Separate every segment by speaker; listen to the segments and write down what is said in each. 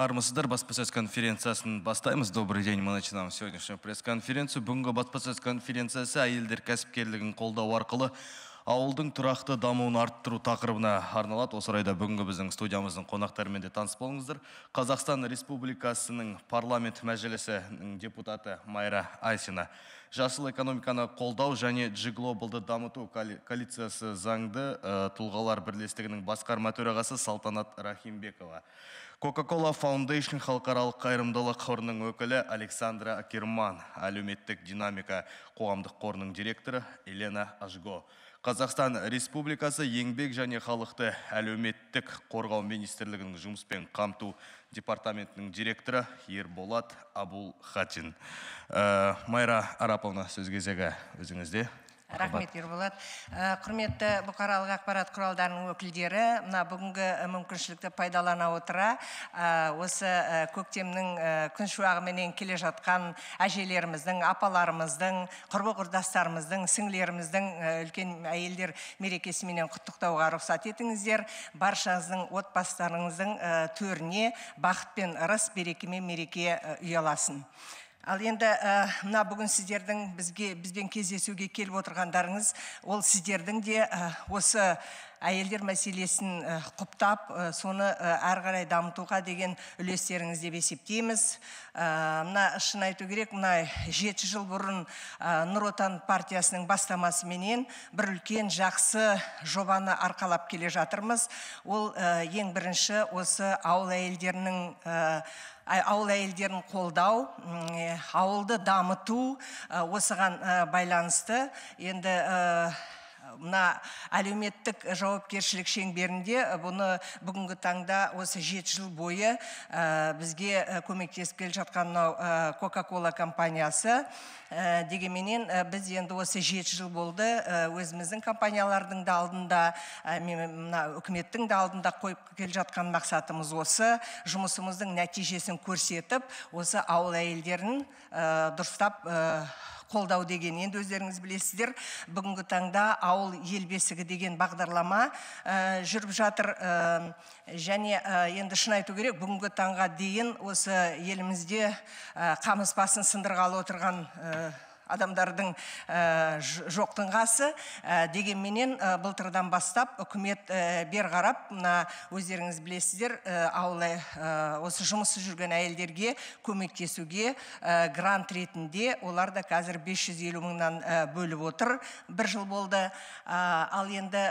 Speaker 1: армысыздар баспасөз конференциясын бастаймыз добрый день мы начинаем сегодняшнюю пресс конференцию бүгінгі баспасөз конференциясы әйелдер кәсіпкерлігін қолдау арқылы ауылдың тұрақты дамуын арттыру тақырыбына арналады осы орайда бүгінгі біздің студиямыздың қонақтарымен де таныс болыңыздар қазақстан республикасының парламент мәжілісінің депутаты майра айсина жасыл экономиканы қолдау және джи глобалды дамыту коалициясы заңды ә, тұлғалар бірлестігінің басқарма төрағасы салтанат рахимбекова Coca-Cola Foundation халықаралық қайырымдылық қорының өкілі Александра Акерман, әлеуметтік динамика қоғамдық қорының директоры Елена Ажго. Қазақстан Республикасы еңбек және халықты әлеуметтік қорғау министрлігінің жұмыспен қамту департаментінің директоры Ерболат Абул Хатин. Э, Майра Араповна сөз кезегі өзіңізде
Speaker 2: рахмет ерболат э, құрметті бұқаралық ақпарат құралдарының өкілдері мына бүгінгі э, мүмкіншілікті пайдалана отыра э, осы көктемнің күн шуағыменен келе жатқан әжелеріміздің апаларымыздың құрбы құрдастарымыздың сіңлеріміздің үлкен әйелдер мерекесіменен құттықтауға рұқсат етіңіздер баршаңыздың отбасыларыңыздың төріне бақыт пен ырыс береке мен мереке ұяласын ал енді э, мына бүгін сіздердің бізге бізбен кездесуге келіп отырғандарыңыз ол сіздердің де э, осы әйелдер мәселесін э, құптап соны әрі қарай дамытуға деген үлестеріңіз деп есептейміз мына шын айту керек мына жеті жыл бұрын нұр отан партиясының бастамасыменен бір үлкен жақсы жобаны арқалап келе жатырмыз ол ең бірінші осы ауыл әйелдерінің ауыл әйелдерін қолдау ауылды дамыту осыған байланысты енді мына әлеуметтік жауапкершілік шеңберінде бұны бүгінгі таңда осы жеті жыл бойы ә, бізге көмектесіп келе жатқан мынау ә, кока кола компаниясы ә, дегенменен біз енді осы жеті жыл болды өзіміздің компаниялардың да алдында мына үкіметтің де алдында қойып келе жатқан мақсатымыз осы жұмысымыздың нәтижесін көрсетіп осы ауыл әйелдерін дұрыстап қолдау деген енді өздеріңіз білесіздер бүгінгі таңда ауыл ел бесігі деген бағдарлама ә, жүріп жатыр ә, және э, енді шын айту керек бүгінгі таңға дейін осы елімізде қамыс басын сындырғалы отырған адамдардың ә, жоқтың қасы ә, дегенменен ә, былтырдан бастап үкімет бер қарап мына өздеріңіз білесіздер ауыл осы жұмысы жүрген әйелдерге көмектесуге грант ретінде олар да қазір 550 жүз мыңнан бөліп отыр бір жыл болды ал енді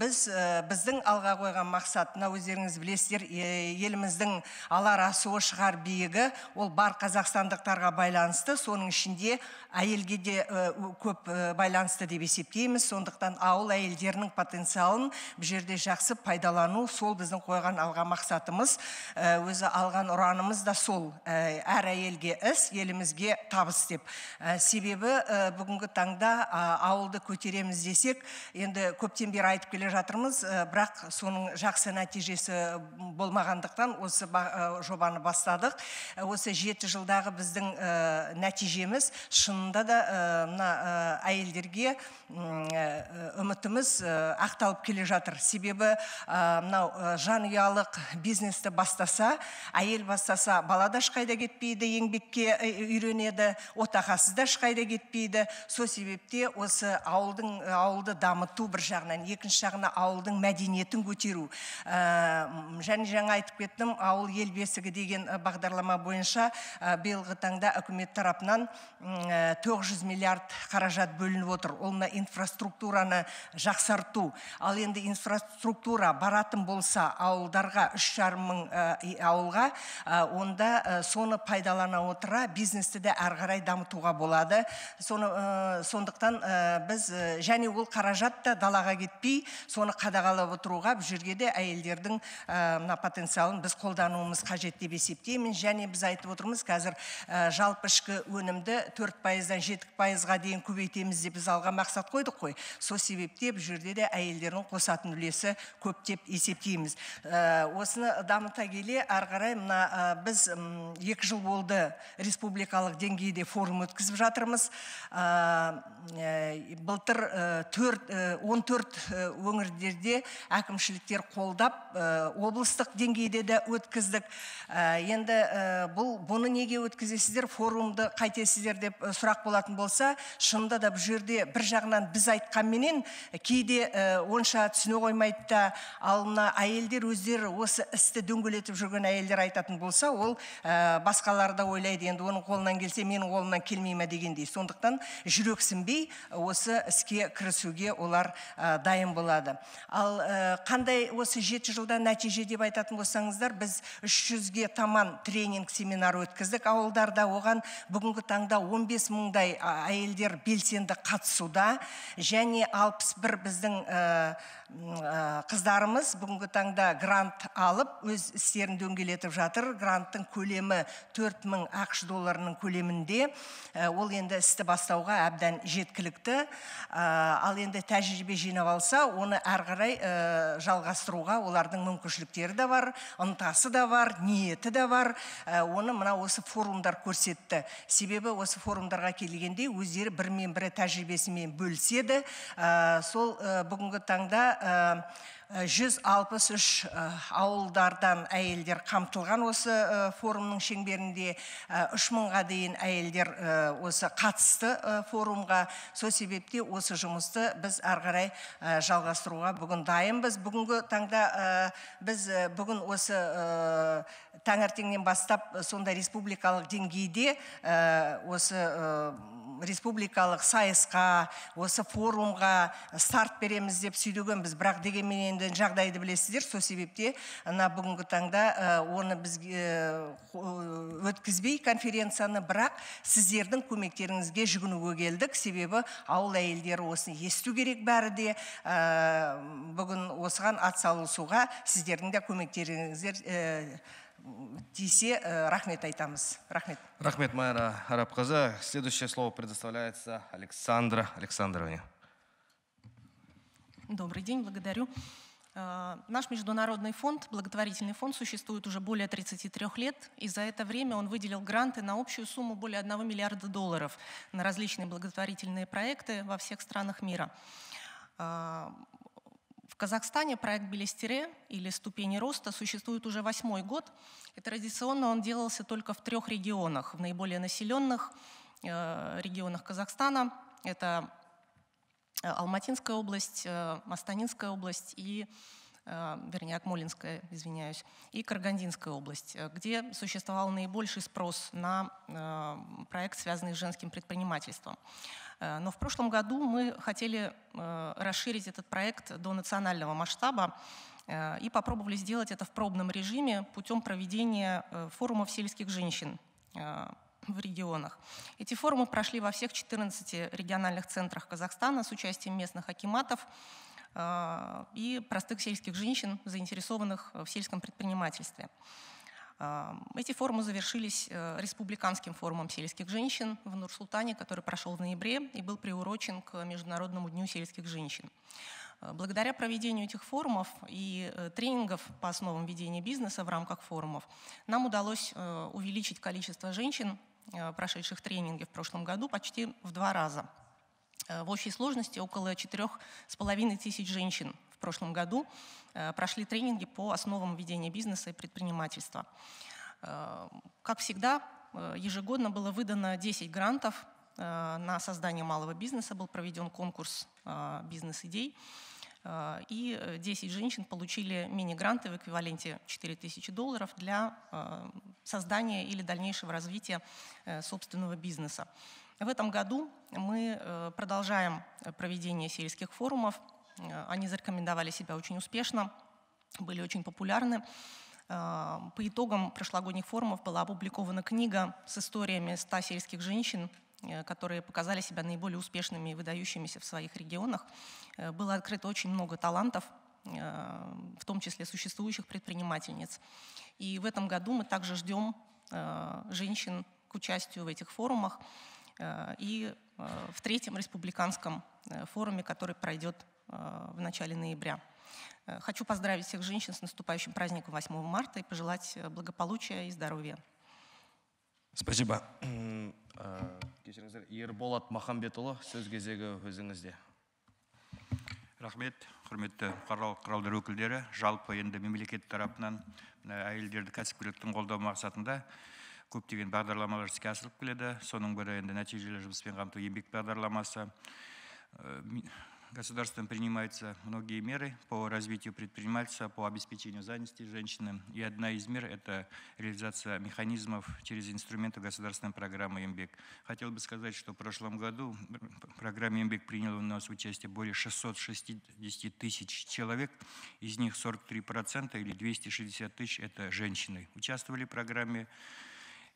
Speaker 2: біз біздің алға қойған мақсат мына өздеріңіз білесіздер еліміздің алар асуы шығар биігі ол бар қазақстандықтарға байланысты соның ішінде әйелге де э, көп э, байланысты деп есептейміз сондықтан ауыл әйелдерінің потенциалын бұл жерде жақсы пайдалану сол біздің қойған алға мақсатымыз э, өзі алған ұранымыз да сол әр әйелге іс елімізге табыс деп себебі бүгінгі таңда ауылды көтереміз десек енді көптен бері айтып келе жатырмыз бірақ соның жақсы нәтижесі болмағандықтан осы жобаны бастадық осы жеті жылдағы біздің нәтижеміз шын шынында да э, мына э, әйелдерге э, үмітіміз ақталып келе жатыр себебі мынау жанұялық бизнесті бастаса әйел бастаса бала да ешқайда кетпейді еңбекке үйренеді отағасы да ешқайда кетпейді сол себепте осы ауылдың ауылды дамыту бір жағынан екінші жағынан ауылдың мәдениетін көтеру және жаңа айтып кеттім ауыл ел бесігі деген бағдарлама бойынша биылғы таңда үкімет тарапынан 900 миллиард қаражат бөлініп отыр ол мына инфраструктураны жақсарту ал енді инфраструктура баратын болса ауылдарға үш жарым мың ә, ауылға ә, онда ә, соны пайдалана отыра бизнесті де әрі дамытуға болады соны сондықтан біз және ол қаражат та далаға кетпей соны қадағалап отыруға бұл жерге де әйелдердің мына потенциалын біз қолдануымыз қажет деп есептеймін және біз айтып отырмыз қазір жалпы ішкі өнімді төрт пайыз пайыздан жеті пайызға дейін көбейтеміз деп біз алға мақсат қойдық қой сол себепте бұл жерде де әйелдердің қосатын үлесі көп деп есептейміз ә, осыны дамыта келе ары қарай мына ә, біз екі жыл болды республикалық деңгейде форум өткізіп жатырмыз ә, былтыр төрт он төрт өңірлерде әкімшіліктер қолдап облыстық деңгейде де өткіздік енді бұл бұны неге өткізесіздер форумды қайтесіздер деп сұрақ сұрақ болатын болса шынында да бұл жерде бір жағынан біз айтқанменен э, кейде ә, онша түсіне қоймайды да ал мына әйелдер өздері осы істі дөңгелетіп жүрген әйелдер айтатын болса ол ә, э, басқалар да ойлайды енді оның қолынан келсе менің қолымнан келмей ма дегендей сондықтан жүрексінбей осы іске кірісуге олар ә, дайын болады ал қандай осы жеті жылда нәтиже деп айтатын болсаңыздар біз үш жүзге таман тренинг семинар өткіздік ауылдарда оған бүгінгі таңда 15 мың мыңдай әйелдер белсенді қатысуда және 61 біздің э, э, қыздарымыз бүгінгі таңда грант алып өз істерін дөңгелетіп жатыр гранттың көлемі 4000 ақш долларының көлемінде э, ол енді істі бастауға әбден жеткілікті ал енді тәжірибе жинап алса оны әрі қарай жалғастыруға олардың мүмкіншіліктері де бар ынтасы да бар ниеті де бар оны мына осы форумдар көрсетті себебі осы форумдар келгенде өздері бірімен бірі тәжірибесімен бөліседі э, сол э, бүгінгі таңда э, 163 э, э, ауылдардан әйелдер қамтылған осы э, форумның шеңберінде 3000 мыңға дейін әйелдер осы қатысты форумға сол себепте осы жұмысты біз ары қарай жалғастыруға бүгін дайынбыз бүгінгі таңда біз бүгін осы таңертеңнен бастап сонда республикалық деңгейде осы республикалық сайысқа осы форумға старт береміз деп біз бірақ дегенмен енді жағдайды білесіздер сол себепте мына бүгінгі таңда оны бізге өткізбей конференцияны бірақ сіздердің көмектеріңізге жүгінуге келдік себебі ауыл әйелдері осыны есту керек бәрі де бүгін осыған атсалысуға сіздердің де көмектеріңіздер ә, тисе рахмет айтамыз рахмет
Speaker 1: рахмет майра арапқызы следующее слово предоставляется александра александровне
Speaker 3: добрый день благодарю А, наш международный фонд, благотворительный фонд, существует уже более 33 лет, и за это время он выделил гранты на общую сумму более 1 миллиарда долларов на различные благотворительные проекты во всех странах мира. А, в Казахстане проект «Белестере» или «Ступени роста» существует уже восьмой год, и традиционно он делался только в трех регионах, в наиболее населенных э, регионах Казахстана. Это Э, Алматинская область, э, Астанинская область и э, вернее, Акмолинская, извиняюсь, и Каргандинская область, где существовал наибольший спрос на проект, связанный с женским предпринимательством. Но в прошлом году мы хотели расширить этот проект до национального масштаба и попробовали сделать это в пробном режиме путем проведения форумов сельских женщин в регионах. Эти форумы прошли во всех 14 региональных центрах Казахстана с участием местных акиматов э, и простых сельских женщин, заинтересованных в сельском предпринимательстве. Э, эти форумы завершились э, Республиканским форумом сельских женщин в Нур-Султане, который прошел в ноябре и был приурочен к Международному дню сельских женщин. Благодаря проведению этих форумов и тренингов по основам ведения бизнеса в рамках форумов нам удалось увеличить количество женщин, Э, прошедших тренинги в прошлом году почти в два раза. Э, в общей сложности около четырех с половиной тысяч женщин в прошлом году э, прошли тренинги по основам ведения бизнеса и предпринимательства. Как всегда, ежегодно было выдано 10 грантов на создание малого бизнеса, был проведен конкурс бизнес-идей. А, и 10 э, женщин получили мини-гранты в эквиваленте 4000 долларов для а, создания или дальнейшего развития э, собственного бизнеса. В этом году мы э, продолжаем проведение сельских форумов. Они зарекомендовали себя очень успешно, были очень популярны. А, по итогам прошлогодних форумов была опубликована книга с историями 100 сельских женщин, Э, которые показали себя наиболее успешными и выдающимися в своих регионах. Э, было открыто очень много талантов, э, в том числе существующих предпринимательниц. И в этом году мы также ждем женщин к участию в этих форумах и в третьем республиканском форуме, который пройдет в начале ноября. Хочу поздравить всех женщин с наступающим праздником 8 марта и пожелать благополучия и здоровья.
Speaker 1: спасибо э, кешіріңіздер ерболат махамбетұлы
Speaker 4: сөз кезегі өзіңізде рахмет құрметті бұқаралық құралдар өкілдері жалпы енді мемлекет тарапынан әйелдерді кәсіпкерліктің қолдау мақсатында көптеген бағдарламалар іске асырылып келеді соның бірі енді нәтижелі жұмыспен қамту еңбек бағдарламасы государством принимаются многие меры по развитию предпринимательства, по обеспечению занятости женщин. И одна из мер – это реализация механизмов через инструменты государственной программы «МБЕК». Хотел бы сказать, что в прошлом году программа «МБЕК» приняла у нас участие более 660 тысяч человек. Из них 43% или 260 тысяч – это женщины. Участвовали в программе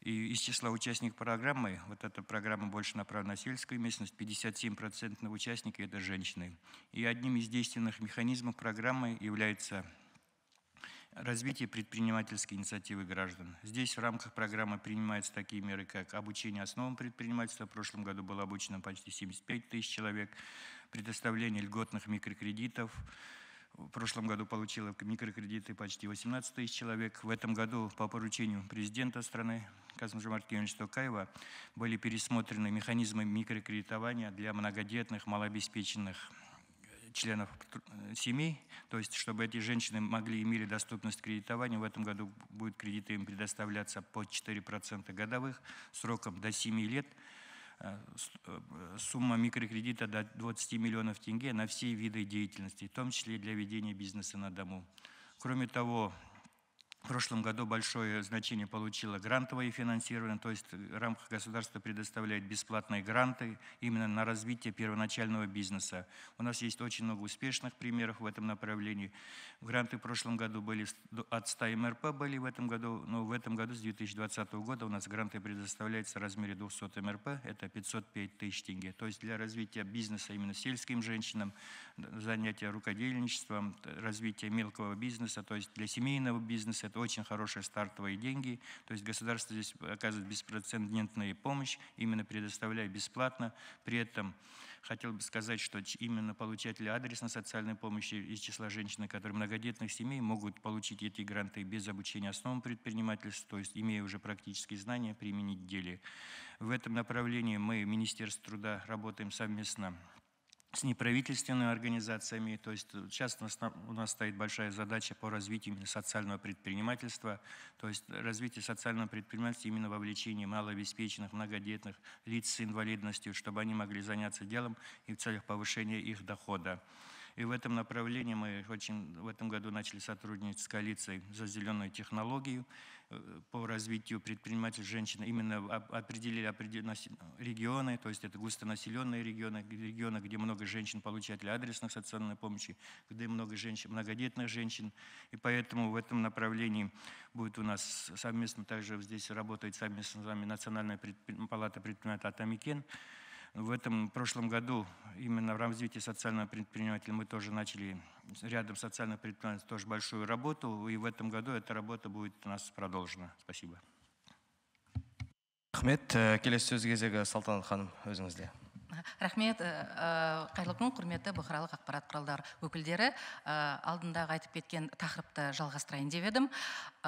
Speaker 4: и из числа участников программы, вот эта программа больше направлена на сельскую местность, 57% участников – это женщины. И одним из действенных механизмов программы является развитие предпринимательской инициативы граждан. Здесь в рамках программы принимаются такие меры, как обучение основам предпринимательства. В прошлом году было обучено почти 75 тысяч человек, предоставление льготных микрокредитов, в прошлом году получило микрокредиты почти 18 тысяч человек. В этом году по поручению президента страны Казмужа Мартиновича Токаева были пересмотрены механизмы микрокредитования для многодетных, малообеспеченных э, членов э, семей, то есть чтобы эти женщины могли имели доступность кредитования. В этом году будут кредиты им предоставляться по 4% годовых сроком до 7 лет – Э, э, сумма микрокредита до 20 миллионов тенге на все виды деятельности, в том числе для ведения бизнеса на дому. Кроме того, в прошлом году большое значение получило грантовое финансирование, то есть э, рамка государства предоставляет бесплатные гранты именно на развитие первоначального бизнеса. У нас есть очень много успешных примеров в этом направлении. Гранты в прошлом году были от 100 МРП были в этом году, но в этом году с 2020 года у нас гранты предоставляются в размере 200 МРП, это 505 тысяч тенге. То есть для развития бизнеса именно сельским женщинам, занятия рукодельничеством, развития мелкого бизнеса, то есть для семейного бизнеса, это очень хорошие стартовые деньги. То есть государство здесь оказывает беспроцентную помощь, именно предоставляя бесплатно. При этом хотел бы сказать, что именно получатели адресной социальной помощи из числа женщин, которые многодетных семей, могут получить эти гранты без обучения основам предпринимательства, то есть имея уже практические знания, применить в деле. В этом направлении мы, Министерство труда, работаем совместно с неправительственными организациями. То есть э, сейчас у нас, стоит большая задача по развитию именно социального предпринимательства, то есть развитие социального предпринимательства именно вовлечение малообеспеченных, многодетных лиц с инвалидностью, чтобы они могли заняться делом и в целях повышения их дохода. И в этом направлении мы очень в этом году начали сотрудничать с коалицией за зеленую технологию э, по развитию предпринимателей женщин. Именно определили регионы, то есть это густонаселенные регионы, регионы, где много женщин, получателей адресных социальной помощи, где много женщин, многодетных женщин. И поэтому в этом направлении будет у нас совместно также здесь работает совместно с вами Национальная предпри... палата предпринимателей «Атамикен», в этом прошлом году именно в развитии социального предпринимателя мы тоже начали рядом социального предпринимателей тоже большую работу, и в этом году эта работа будет у нас продолжена. Спасибо.
Speaker 1: рахмет э,
Speaker 4: келесі сөз кезегі салтанат ханым өзіңізде
Speaker 5: рахмет э, э, қайырлы күн құрметті бұқаралық ақпарат құралдары өкілдері алдындағы айтып кеткен тақырыпты жалғастырайын деп едім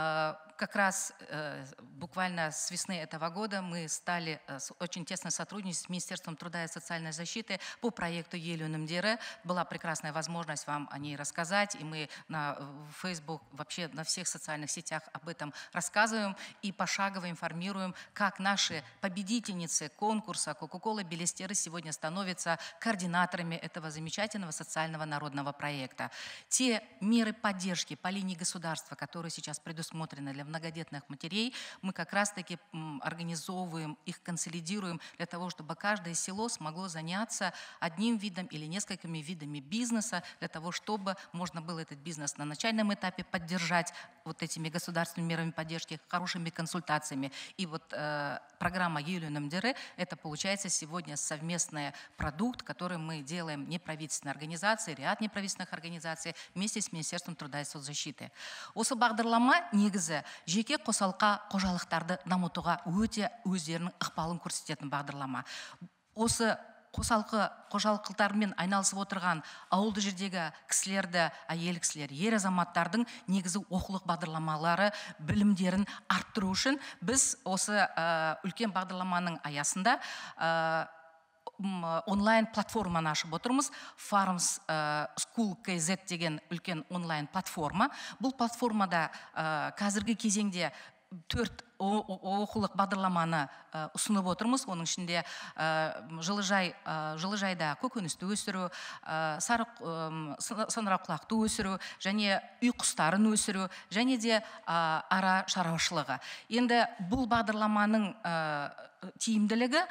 Speaker 5: а, как раз э, буквально с весны этого года мы стали э, очень тесно сотрудничать с Министерством труда и социальной защиты по проекту Елюн МДР. Была прекрасная возможность вам о ней рассказать, и мы на Facebook, вообще на всех социальных сетях об этом рассказываем и пошагово информируем, как наши победительницы конкурса Coca-Cola Белестеры сегодня становятся координаторами этого замечательного социального народного проекта. Те меры поддержки по линии государства, которые сейчас предусмотрены, предусмотрено для многодетных матерей, мы как раз-таки организовываем, их консолидируем для того, чтобы каждое село смогло заняться одним видом или несколькими видами бизнеса, для того, чтобы можно было этот бизнес на начальном этапе поддержать вот этими государственными мерами поддержки, хорошими консультациями. И вот э, программа Юлиум Дере – это, получается, сегодня совместный продукт, который мы делаем неправительственной организации, ряд неправительственных организаций вместе с Министерством труда и соцзащиты. Осы бағдарлама негізі жеке қосалқа қожалықтарды дамытуға өте өздерінің ықпалын көрсететін бағдарлама осы қосалқы қожалықтармен айналысып отырған ауылды жердегі кісілерді әйел кісілер ер азаматтардың негізі оқулық бағдарламалары білімдерін арттыру үшін біз осы ә, үлкен бағдарламаның аясында э, Э, онлайн платформаны ашып отырмыз farms э, school kz деген үлкен онлайн платформа бұл платформада э, қазіргі кезеңде төрт оқулық бағдарламаны ұсынып отырмыз оның ішінде жылыжай жылыжайда көкөністі өсіру сары саңырауқұлақты өсіру және үй құстарын өсіру және де ара шаруашылығы енді бұл бағдарламаның тиімділігі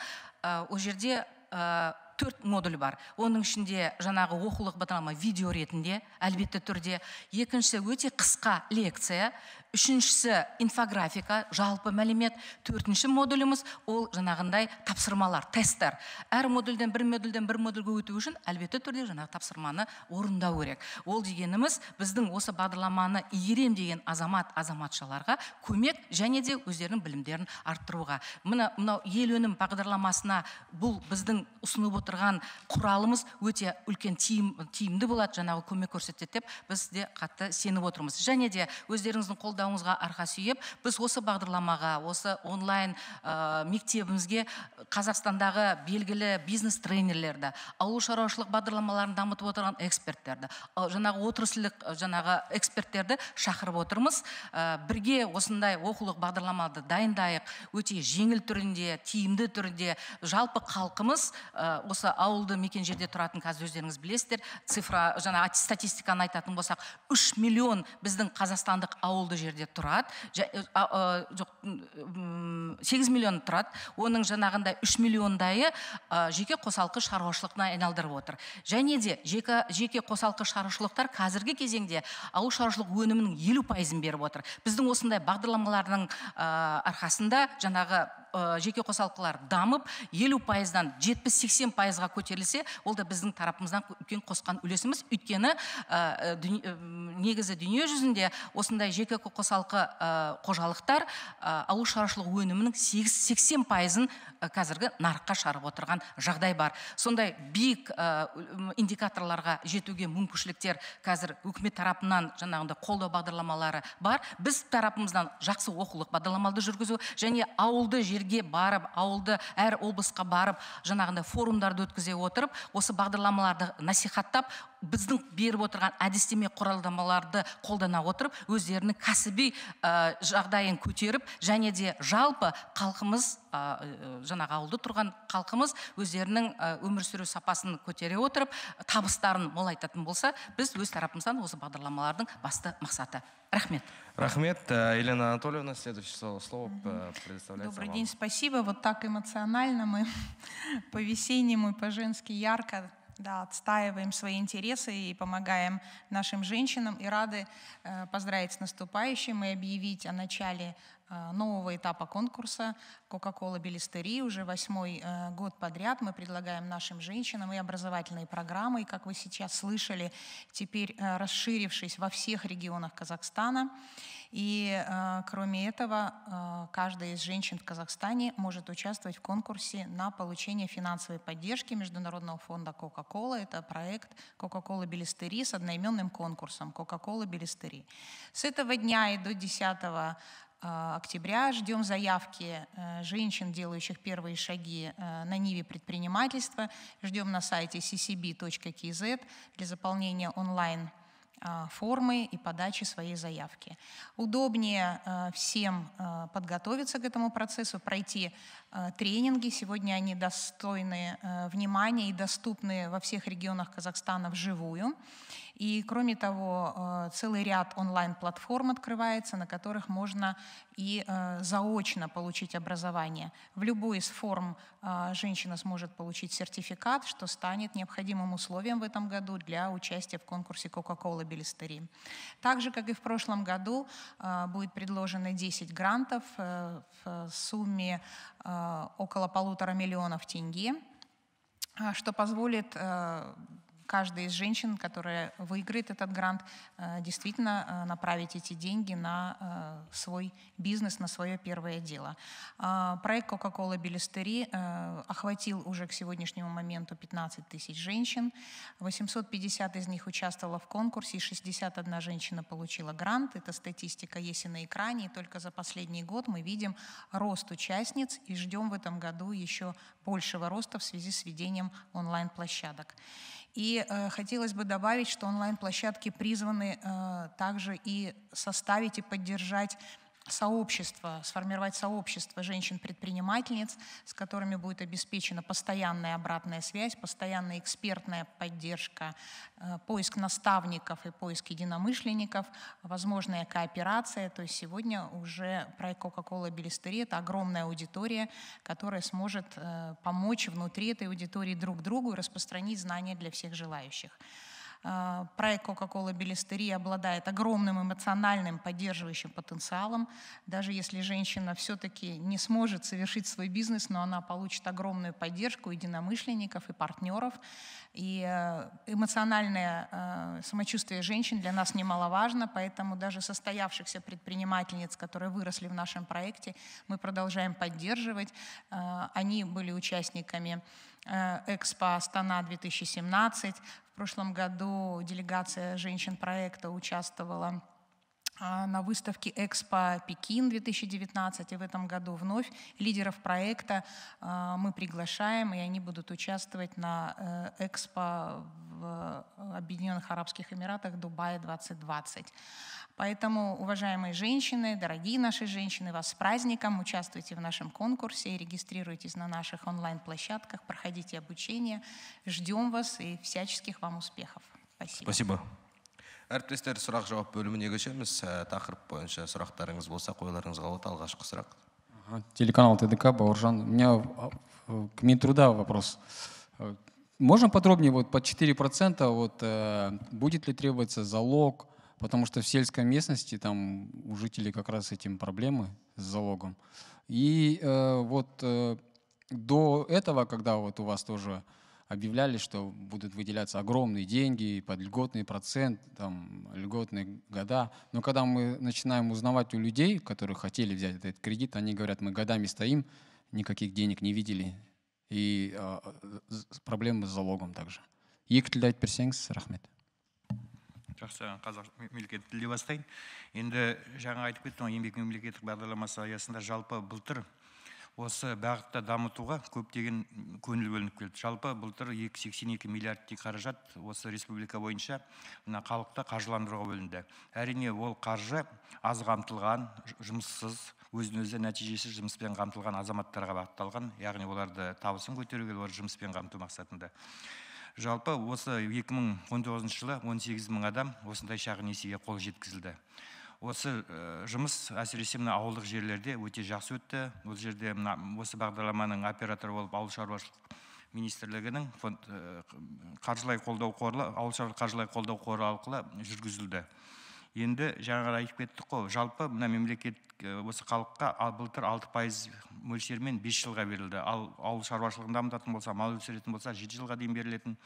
Speaker 5: ол жерде Э, төрт модуль бар оның ішінде жаңағы оқулық бағдарлама видео ретінде әлбетті түрде екіншісі өте қысқа лекция үшіншісі инфографика жалпы мәлімет төртінші модуліміз ол жаңағындай тапсырмалар тесттер әр модульден бір модульден бір модульге өту үшін әлбетті түрде жаңағы тапсырманы орындау керек ол дегеніміз біздің осы бағдарламаны игерем деген азамат азаматшаларға көмек және де өздерінің білімдерін арттыруға міне мынау ел өнім бағдарламасына бұл біздің ұсынып отырған құралымыз өте үлкен тиім, тиімді болады жаңағы көмек көрсетеді деп біз де қатты сеніп отырмыз және де өздеріңіздің қолдау қолдауыңызға арқа сүйеп біз осы бағдарламаға осы онлайн ә, мектебімізге қазақстандағы белгілі бизнес тренерлерді ауыл шаруашылық бағдарламаларын дамытып отырған эксперттерді жаңағы отраслік жаңағы эксперттерді шақырып отырмыз ә, бірге осындай оқулық бағдарламаларды дайындайық өте жеңіл түрінде тиімді түрінде жалпы халқымыз ә, осы ауылды мекен жерде тұратын қазір өздеріңіз білесіздер цифра жаңағы статистиканы айтатын болсақ үш миллион біздің қазақстандық ауылды жер жерде тұрады э, жоқ сегіз миллион тұрады оның жаңағындай үш миллиондайы жеке қосалқы шаруашылығына айналдырып отыр және де жеке, жеке қосалқы шаруашылықтар қазіргі кезеңде ауыл шаруашылық өнімінің елу пайызын беріп отыр біздің осындай бағдарламалардың арқасында жаңағы жеке қосалқылар дамып елу пайыздан жетпіс сексен пайызға көтерілсе ол да біздің тарапымыздан үлкен қосқан үлесіміз өйткені ә, дүни, ә, негізі жүзінде осындай жеке қосалқы э, қожалықтар э, ауыл шаруашылығы өнімінің 80 пайызын э, қазіргі нарыққа шығарып отырған жағдай бар сондай биік индикаторларға жетуге мүмкіншіліктер қазір үкімет тарапынан жаңағындай қолдау бағдарламалары бар біз тарапымыздан жақсы оқулық бағдарламаларды жүргізу және ауылды жерге барып ауылды әр облысқа барып жаңағындай форумдарды өткізе отырып осы бағдарламаларды насихаттап біздің беріп отырған әдістеме құралдамаларды қолдана отырып өздерінің кәсіп кәсіби ә, жағдайын көтеріп және де жалпы халқымыз ә, жаңағы ауылда тұрған халқымыз өздерінің өмір сүру сапасын көтере отырып табыстарын молайтатын болса біз өз тарапымыздан осы бағдарламалардың басты мақсаты рахмет
Speaker 1: рахмет э, елена анатольевна следующее слово э, предоставляется добрый день
Speaker 6: спасибо вот так эмоционально мы по весеннему и по женски ярко да, отстаиваем свои интересы и помогаем нашим женщинам. И рады э, поздравить с наступающим и объявить о начале Э, нового этапа конкурса Coca-Cola Белистерии. Уже восьмой э, год подряд мы предлагаем нашим женщинам и образовательные программы. И, как вы сейчас слышали, теперь э, расширившись во всех регионах Казахстана. И, кроме этого, каждая из женщин в Казахстане может участвовать в конкурсе на получение финансовой поддержки Международного фонда Coca-Cola. Это проект Coca-Cola Белистерии с одноименным конкурсом Coca-Cola Белистерии. С этого дня и до 10 Э, октября ждем заявки э, женщин, делающих первые шаги э, на Ниве предпринимательства. Ждем на сайте ccb.kz для заполнения онлайн формы и подачи своей заявки. Удобнее всем подготовиться к этому процессу, пройти тренинги. Сегодня они достойны внимания и доступны во всех регионах Казахстана вживую. И, кроме того, э, целый ряд онлайн-платформ открывается, на которых можно и э, заочно получить образование. В любой из форм э, женщина сможет получить сертификат, что станет необходимым условием в этом году для участия в конкурсе Coca-Cola Белистерин. Так же, как и в прошлом году, будет предложено 10 грантов в сумме около полутора миллионов тенге, что позволит каждая из женщин, которая выиграет этот грант, э, действительно э, направить эти деньги на э, свой бизнес, на свое первое дело. А, проект Coca-Cola Белистери охватил уже к сегодняшнему моменту 15 тысяч женщин. 850 из них участвовало в конкурсе, 61 женщина получила грант. Эта статистика есть и на экране, и только за последний год мы видим рост участниц и ждем в этом году еще большего роста в связи с введением онлайн-площадок. И э, хотелось бы добавить, что онлайн-площадки призваны э, также и составить и поддержать сообщество, сформировать сообщество женщин-предпринимательниц, с которыми будет обеспечена постоянная обратная связь, постоянная экспертная поддержка, э, поиск наставников и поиск единомышленников, возможная кооперация. То есть сегодня уже проект Coca-Cola Белистери – это огромная аудитория, которая сможет э, помочь внутри этой аудитории друг другу и распространить знания для всех желающих. А, проект Coca-Cola Белистерия обладает огромным эмоциональным поддерживающим потенциалом. Даже если женщина все-таки не сможет совершить свой бизнес, но она получит огромную поддержку единомышленников и партнеров. И э, эмоциональное э, самочувствие женщин для нас немаловажно, поэтому даже состоявшихся предпринимательниц, которые выросли в нашем проекте, мы продолжаем поддерживать. Э, они были участниками Э, Экспо Астана 2017. В прошлом году делегация женщин проекта участвовала а, на выставке Экспо Пекин 2019 и в этом году вновь лидеров проекта а, мы приглашаем, и они будут участвовать на э, Экспо Э, Объединенных Арабских Эмиратах, Дубая, 2020. Поэтому, уважаемые женщины, дорогие наши женщины, вас с праздником, участвуйте в нашем конкурсе и регистрируйтесь на наших онлайн-площадках, проходите обучение, ждем вас и всяческих вам успехов.
Speaker 1: Спасибо. Спасибо. әріптестер сұрақ жауап бөліміне көшеміз э, тақырып бойынша сұрақтарыңыз болса қойларыңызға болады алғашқы сұрақ
Speaker 7: телеканал тдк бауыржан у меня а, к минтруда вопрос э, можно подробнее вот под 4% вот, э, будет ли требоваться залог, потому что в сельской местности там у жителей как раз этим проблемы с залогом. И э, вот э, до этого, когда вот у вас тоже объявляли, что будут выделяться огромные деньги под льготный процент, там, льготные года. Но когда мы начинаем узнавать у людей, которые хотели взять этот кредит, они говорят, мы годами стоим, никаких денег не видели, и ә, проблемы с залогом также екі тілді айтып берсеңіз рахмет
Speaker 4: жақсы қазақ мемлекеттік тілде бастайын енді жаңа айтып кеттім ғой еңбек мемлекеттік бағдарламасы аясында жалпы былтыр осы бағытта дамытуға көптеген көңіл бөлініп келді жалпы былтыр 282 миллиард қаражат осы республика бойынша мына халықты қаржыландыруға бөлінді әрине ол қаржы аз қамтылған жұмыссыз өзін өзі нәтижесіз жұмыспен қамтылған азаматтарға бағытталған яғни оларды табысын көтеруге оларды жұмыспен қамту мақсатында жалпы осы 2019 жылы 18 мың адам осындай шағын несиеге қол жеткізілді осы э, жұмыс әсіресе мына ауылдық жерлерде өте жақсы өтті ол жерде мына осы бағдарламаның операторы болып ауыл шаруашылық министрлігінің фонд э, қаржылай қолдау қоры ауыл шаруашылық қаржылай қолдау қоры арқылы жүргізілді енді жаңа айтып кеттік қой жалпы мына мемлекет э, осы халыққа былтыр алты пайыз мөлшермен бес жылға берілді ал ауыл шаруашылығын дамытатын болса мал өсіретін болса жеті жылға дейін берілетін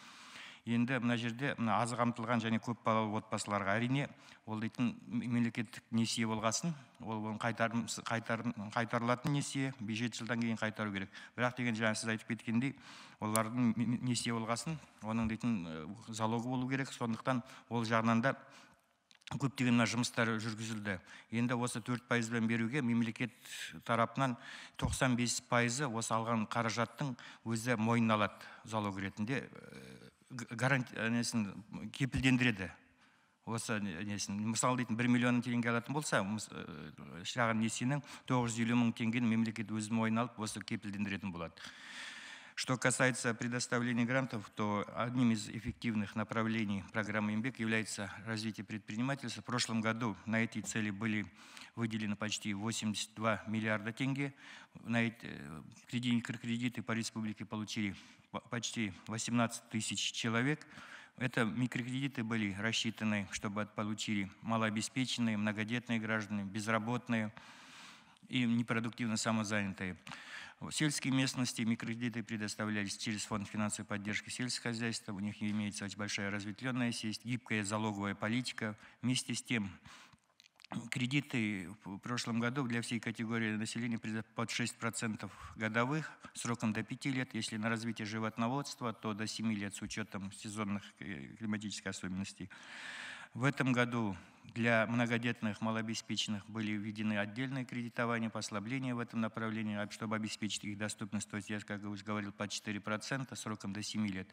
Speaker 4: енді мына жерде мына аз қамтылған және көпбалалы отбасыларға әрине ол дейтін мемлекеттік несие болғасын ол қайтарылатын несие бюджет жылдан кейін қайтару керек бірақ деген жаңа сіз айтып кеткендей олардың несие болғасын оның дейтін залогы болу керек сондықтан ол жағынан да көптеген мына жұмыстар жүргізілді енді осы төрт пайызбен беруге мемлекет тарапынан 95 пайызы осы алған қаражаттың өзі мойнына алады залог ретінде гарантия э, несін кепілдендіреді осы несін мысалы дейтін бір миллион теңге алатын болса э, шағын несиенің тоғыз жүз елу мың теңгені мемлекет өз мойнына алып осы кепілдендіретін болады Что касается предоставления грантов, то одним из эффективных направлений программы «Имбек» является развитие предпринимательства. В прошлом году на эти цели были выделены почти 82 миллиарда тенге. На эти э, кредиты, кредиты по республике получили почти 18 тысяч человек. Это микрокредиты были рассчитаны, чтобы получили малообеспеченные, многодетные граждане, безработные и непродуктивно самозанятые. В сельские местности микрокредиты предоставлялись через Фонд финансовой поддержки сельского хозяйства. У них имеется очень большая разветвленная сеть, гибкая залоговая политика. Вместе с тем кредиты в прошлом году для всей категории населения под 6% годовых сроком до 5 лет. Если на развитие животноводства, то до 7 лет с учетом сезонных э, климатических особенностей. В этом году для многодетных малообеспеченных были введены отдельные кредитования, послабления в этом направлении, а чтобы обеспечить их доступность, то есть, я как уже говорил, по 4% сроком до 7 лет.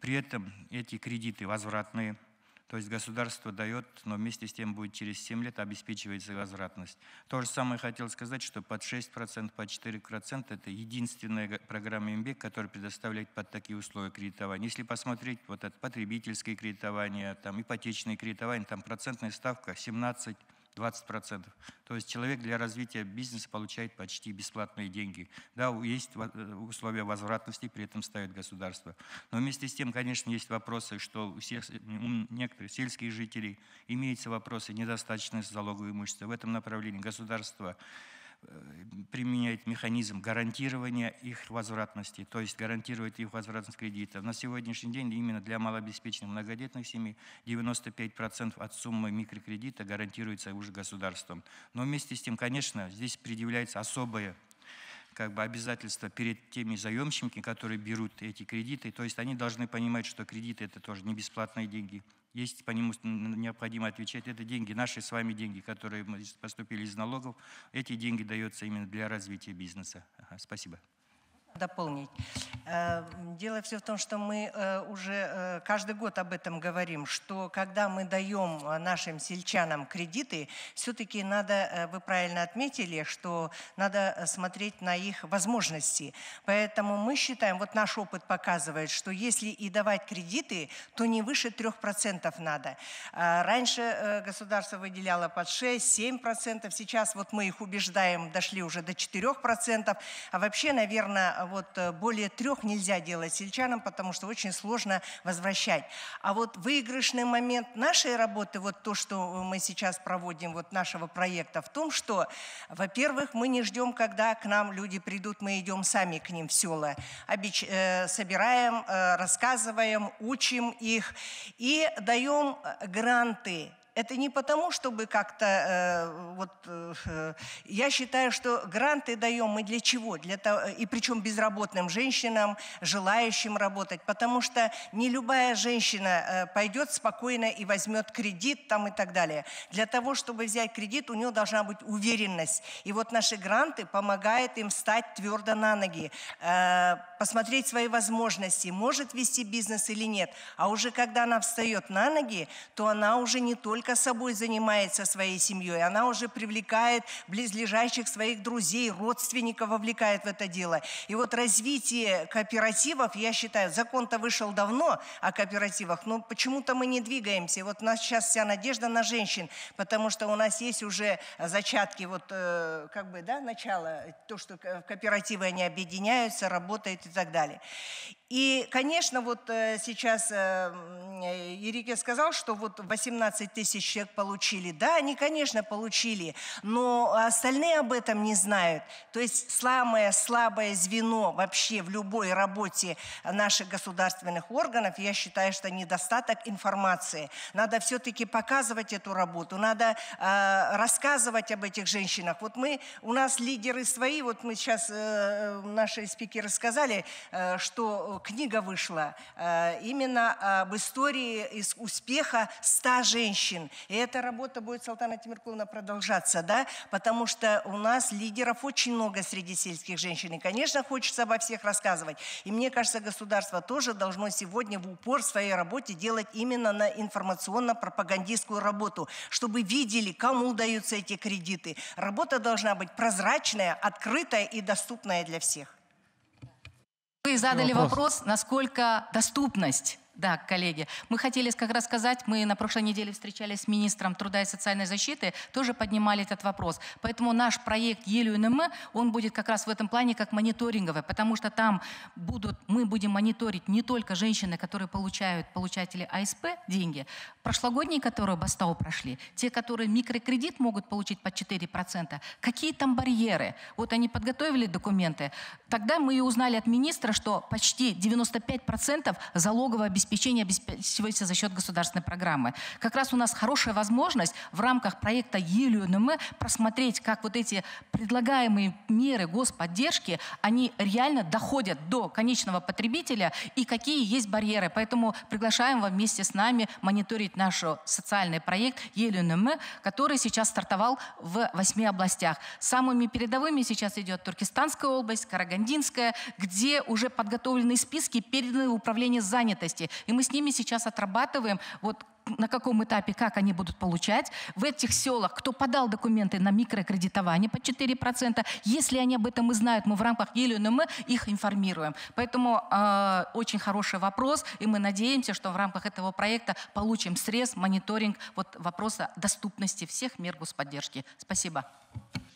Speaker 4: При этом эти кредиты возвратные – то есть государство дает, но вместе с тем будет через 7 лет обеспечивается возвратность. То же самое хотел сказать, что под 6%, под 4% это единственная программа МБЕК, которая предоставляет под такие условия кредитования. Если посмотреть вот это потребительское кредитование, там ипотечное кредитование, там процентная ставка 17, 20%. То есть человек для развития бизнеса получает почти бесплатные деньги. Да, есть э, условия возвратности, при этом ставит государство. Но вместе с тем, конечно, есть вопросы, что у, всех, у некоторых сельских жителей имеются вопросы недостаточности залоговой имущества. В этом направлении государство Э, применять механизм гарантирования их возвратности, то есть гарантировать их возвратность кредита. На сегодняшний день именно для малообеспеченных многодетных семей 95% от суммы микрокредита гарантируется уже государством. Но вместе с тем, конечно, здесь предъявляется особая как бы обязательства перед теми заемщиками, которые берут эти кредиты. То есть они должны понимать, что кредиты – это тоже не бесплатные деньги. Есть по нему необходимо отвечать. Это деньги, наши с вами деньги, которые поступили из налогов. Эти деньги даются именно для развития бизнеса. Ага, спасибо
Speaker 2: дополнить. Э, дело все в том, что мы э, уже э, каждый год об этом говорим, что когда мы даем нашим сельчанам кредиты, все-таки надо, вы правильно отметили, что надо смотреть на их возможности. Поэтому мы считаем, вот наш опыт показывает, что если и давать кредиты, то не выше 3% надо. Раньше государство выделяло под 6-7%, сейчас вот мы их убеждаем, дошли уже до 4%, а вообще, наверное, а вот э, более трех нельзя делать сельчанам, потому что очень сложно возвращать. А вот выигрышный момент нашей работы, вот то, что э, мы сейчас проводим, вот нашего проекта, в том, что, во-первых, мы не ждем, когда к нам люди придут, мы идем сами к ним в села, обеч... Э, собираем, рассказываем, учим их и даем гранты это не потому, чтобы как-то... Э, вот, э, я считаю, что гранты даем мы для чего? Для того, э, и причем безработным женщинам, желающим работать. Потому что не любая женщина э, пойдет спокойно и возьмет кредит там и так далее. Для того, чтобы взять кредит, у нее должна быть уверенность. И вот наши гранты помогают им встать твердо на ноги, э, посмотреть свои возможности, может вести бизнес или нет. А уже когда она встает на ноги, то она уже не только только собой занимается своей семьей, она уже привлекает близлежащих своих друзей, родственников вовлекает в это дело. И вот развитие кооперативов, я считаю, закон-то вышел давно о кооперативах, но почему-то мы не двигаемся. вот у нас сейчас вся надежда на женщин, потому что у нас есть уже зачатки, вот э, как бы, да, начало, то, что кооперативы они объединяются, работают и так далее. И, конечно, вот э, сейчас э, Ерике сказал, что вот 18 тысяч тысяч человек получили. Да, они, конечно, получили, но остальные об этом не знают. То есть самое слабое звено вообще в любой работе наших государственных органов, я считаю, что недостаток информации. Надо все-таки показывать эту работу, надо э, рассказывать об этих женщинах. Вот мы, у нас лидеры свои, вот мы сейчас, э, наши спикеры сказали, э, что книга вышла э, именно об истории из успеха 100 женщин женщин. И эта работа будет, Салтана Тимиркуловна, продолжаться, да, потому что у нас лидеров очень много среди сельских женщин. И, конечно, хочется обо всех рассказывать. И мне кажется, государство тоже должно сегодня в упор в своей работе делать именно на информационно-пропагандистскую работу, чтобы видели, кому даются эти кредиты. Работа должна быть прозрачная, открытая и
Speaker 5: доступная для всех. Вы задали вопрос. вопрос, насколько доступность да, коллеги, мы хотели как раз сказать, мы на прошлой неделе встречались с министром труда и социальной защиты, тоже поднимали этот вопрос. Поэтому наш проект ЕЛЮНМ, он будет как раз в этом плане как мониторинговый, потому что там будут, мы будем мониторить не только женщины, которые получают, получатели АСП деньги, прошлогодние, которые Бастау прошли, те, которые микрокредит могут получить под 4%, какие там барьеры? Вот они подготовили документы. Тогда мы и узнали от министра, что почти 95% залогового обеспечения обеспечение обеспечивается за счет государственной программы. Как раз у нас хорошая возможность в рамках проекта ЕЛЮНМ просмотреть, как вот эти предлагаемые меры господдержки, они реально доходят до конечного потребителя и какие есть барьеры. Поэтому приглашаем вас вместе с нами мониторить наш социальный проект ЕЛЮНМ, который сейчас стартовал в восьми областях. Самыми передовыми сейчас идет Туркестанская область, Карагандинская, где уже подготовлены списки переданы в управление занятости. И мы с ними сейчас отрабатываем, вот на каком этапе, как они будут получать. В этих селах, кто подал документы на микрокредитование по 4%, если они об этом и знают, мы в рамках ЕЛЮНМ их информируем. Поэтому э, очень хороший вопрос, и мы надеемся, что в рамках этого проекта получим срез, мониторинг вот вопроса доступности всех мер господдержки. Спасибо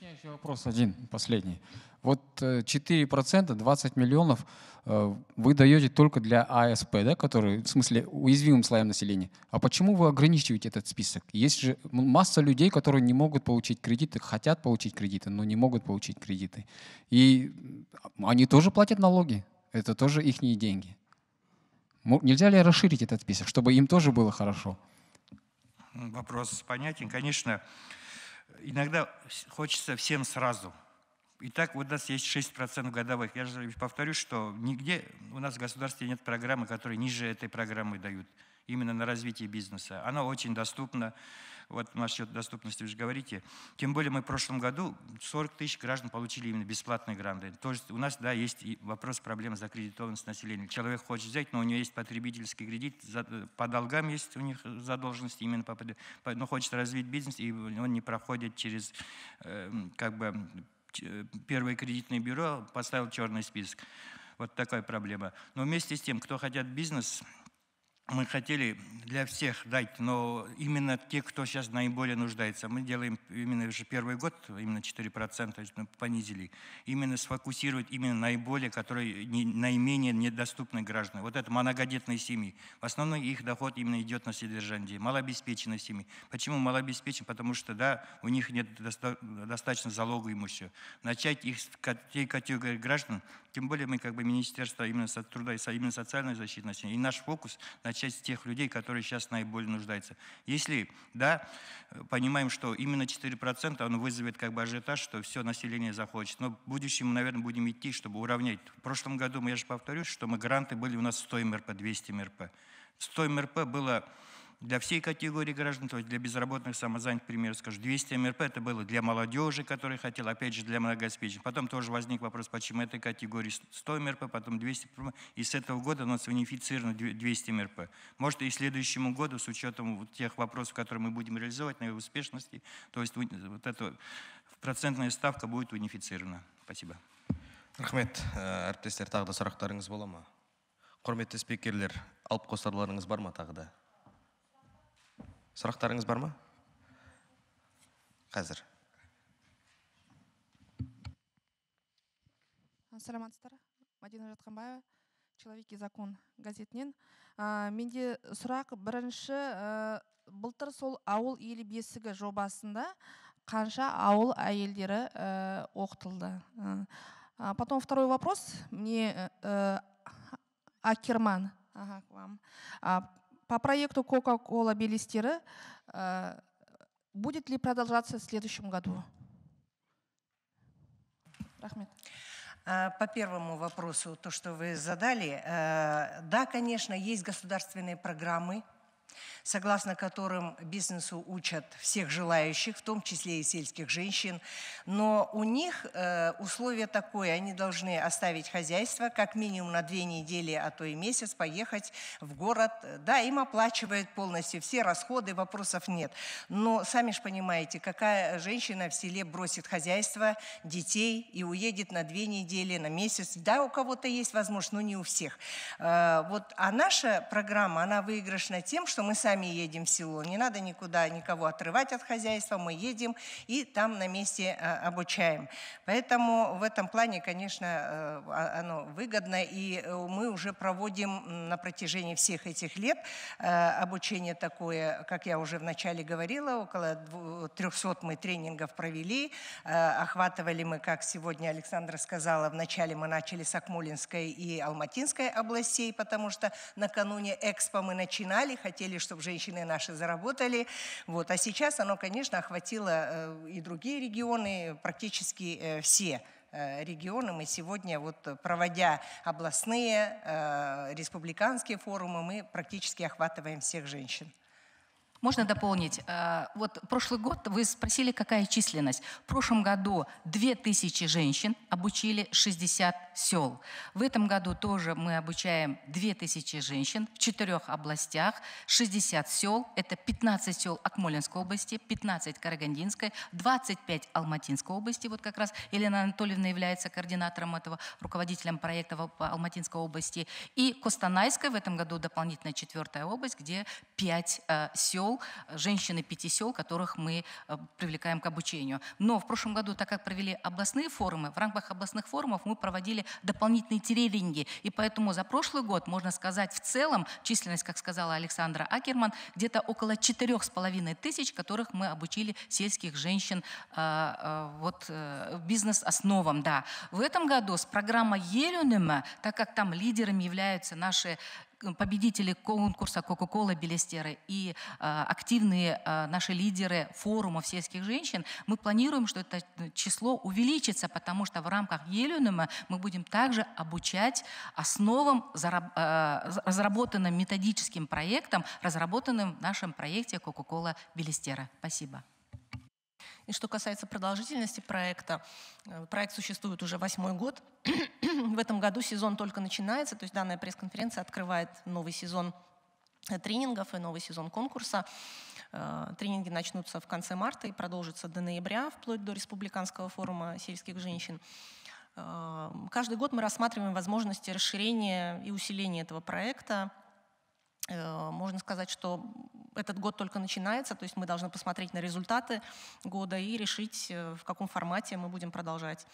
Speaker 7: меня еще вопрос один, последний. Вот 4%, э, 20 миллионов э, вы даете только для АСП, да, который, в смысле, уязвимым слоям населения. А почему вы ограничиваете этот список? Есть же масса людей, которые не могут получить кредиты, хотят получить кредиты, но не могут получить кредиты. И они тоже платят налоги. Это тоже их деньги. Нельзя ли расширить этот список, чтобы им тоже было хорошо?
Speaker 4: Вопрос понятен. Конечно, Иногда хочется всем сразу. Итак, у нас есть 6% годовых. Я же повторю, что нигде у нас в государстве нет программы, которые ниже этой программы дают именно на развитие бизнеса. Она очень доступна вот насчет доступности вы же говорите. Тем более мы в прошлом году 40 тысяч граждан получили именно бесплатные гранты. То есть у нас, да, есть вопрос, проблема закредитованности населения. Человек хочет взять, но у него есть потребительский кредит, по долгам есть у них задолженности именно по, но хочет развить бизнес, и он не проходит через эм, как бы э, первое кредитное бюро, поставил черный список. Вот такая проблема. Но вместе с тем, кто хотят бизнес, мы хотели для всех дать, но именно те, кто сейчас наиболее нуждается, мы делаем именно уже первый год, именно 4% мы ну, понизили, именно сфокусировать именно наиболее, которые не, наименее недоступны гражданам. Вот это многодетные семьи. В основном их доход именно идет на содержание детей. Малообеспеченные семьи. Почему малообеспеченные? Потому что, да, у них нет доста достаточно залога имущества. Начать их с категории граждан, тем более мы как бы Министерство именно труда и именно социальной защиты населения. И наш фокус начать с тех людей, которые сейчас наиболее нуждаются. Если, да, понимаем, что именно 4% он вызовет как бы ажиотаж, что все население захочет. Но в будущем мы, наверное, будем идти, чтобы уравнять. В прошлом году, я же повторюсь, что мы гранты были у нас 100 МРП, 200 МРП. 100 МРП было для всей категории граждан, то есть для безработных, самозанятых, к примеру, скажу, 200 МРП, это было для молодежи, которая хотела, опять же, для многообеспеченных. Потом тоже возник вопрос, почему этой категории 100 МРП, потом 200 МРП, и с этого года у нас унифицировано 200 МРП. Может, и следующему году, с учетом вот тех вопросов, которые мы будем реализовать, на его успешности, то есть вот эта процентная ставка будет унифицирована. Спасибо. рахмет э, әріптестер тағы да сұрақтарыңыз бола ма құрметті спикерлер
Speaker 1: алып қосарларыңыз бар ма тағы да сұрақтарыңыз бар ма қазір
Speaker 3: саламатсыздар мадина жатқанбаева человек и закон газетінен менде сұрақ бірінші ә, былтыр сол ауыл ел бесігі жобасында қанша ауыл әйелдері ә, оқытылды ә, потом второй вопрос мне акерман ага, к вам по проекту Coca-Cola Белистиры э, будет ли продолжаться в следующем году? Рахмет.
Speaker 2: А, по первому вопросу, то, что вы задали, э, да, конечно, есть государственные программы, согласно которым бизнесу учат всех желающих, в том числе и сельских женщин. Но у них э, условие такое, они должны оставить хозяйство как минимум на две недели, а то и месяц, поехать в город. Да, им оплачивают полностью все расходы, вопросов нет. Но сами же понимаете, какая женщина в селе бросит хозяйство, детей и уедет на две недели, на месяц. Да, у кого-то есть возможность, но не у всех. Э, вот, а наша программа, она выигрышна тем, что мы сами сами едем в село, не надо никуда никого отрывать от хозяйства, мы едем и там на месте э, обучаем. Поэтому в этом плане, конечно, э, оно выгодно, и э, мы уже проводим на протяжении всех этих лет обучение такое, как я уже вначале говорила, около 300 мы тренингов провели, охватывали мы, как сегодня Александра сказала, вначале мы начали с Акмолинской и Алматинской областей, потому что накануне экспо мы начинали, хотели, чтобы женщины наши заработали. Вот. А сейчас оно, конечно, охватило э, и другие регионы, практически э, все э, регионы. Мы сегодня, вот, проводя областные, республиканские форумы, мы практически охватываем всех женщин.
Speaker 5: Можно дополнить? Э, вот прошлый год вы спросили, какая численность. В прошлом году 2000 женщин обучили 60 сел. В этом году тоже мы обучаем 2000 женщин в четырех областях, 60 сел. Это 15 сел Акмолинской области, 15 Карагандинской, 25 Алматинской области. Вот как раз Елена Анатольевна является координатором этого, руководителем проекта по Алматинской области. И Костанайская в этом году дополнительно четвертая область, где 5 э, сел году э, женщины пяти сел, которых мы э, привлекаем к обучению. Но в прошлом году, так как провели областные форумы, в рамках областных форумов мы проводили дополнительные тренинги. И поэтому за прошлый год, можно сказать, в целом численность, как сказала Александра Акерман, где-то около четырех с половиной тысяч, которых мы обучили сельских женщин э, вот, бизнес-основам. Да. В этом году с программой Елюнема, так как там лидерами являются наши Э, победители конкурса Coca-Cola Белестеры и э, активные э, наши лидеры форумов сельских женщин, мы планируем, что это число увеличится, потому что в рамках Елюнема мы будем также обучать основам, разработанным методическим проектом, разработанным в нашем проекте Coca-Cola Белестера. Спасибо.
Speaker 3: И что касается продолжительности проекта, э, проект существует уже восьмой год. В этом году сезон только начинается, то есть данная пресс-конференция открывает новый сезон э, тренингов и новый сезон конкурса. Э, тренинги начнутся в конце марта и продолжатся до ноября, вплоть до Республиканского форума сельских женщин. Каждый год мы рассматриваем возможности расширения и усиления этого проекта. Можно сказать, что этот год только начинается, то есть мы должны посмотреть на результаты года и решить, э, в каком формате мы будем продолжать.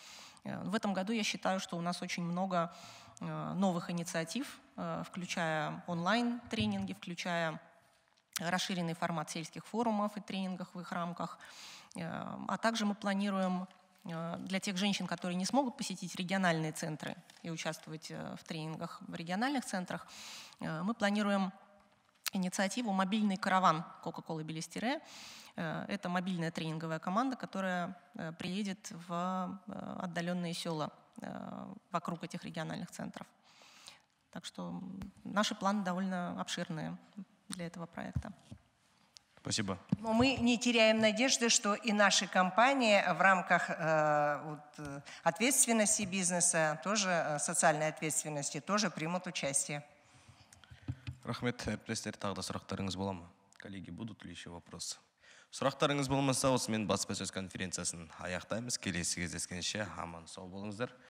Speaker 3: Э, в этом году я считаю, что у нас очень много э, новых инициатив, включая онлайн-тренинги, включая расширенный формат сельских форумов и тренингов в их рамках. А также мы планируем для тех женщин, которые не смогут посетить региональные центры и участвовать в тренингах в региональных центрах, мы планируем инициативу «Мобильный караван» Coca-Cola Белистере. Э, это мобильная тренинговая команда, которая э, приедет в э, отдаленные села вокруг этих региональных центров. Так что наши планы довольно обширные для этого проекта. Спасибо. Но мы не теряем
Speaker 2: надежды, что и наши компании в рамках э, вот, ответственности бизнеса, тоже социальной ответственности, тоже примут участие.
Speaker 1: рахмет әріптестер э, тағы да сұрақтарыңыз бола ма коллеги будут ли еще вопросы сұрақтарыңыз болмаса осымен баспасөз конференциясын аяқтаймыз келесі кездескенше аман сау болыңыздар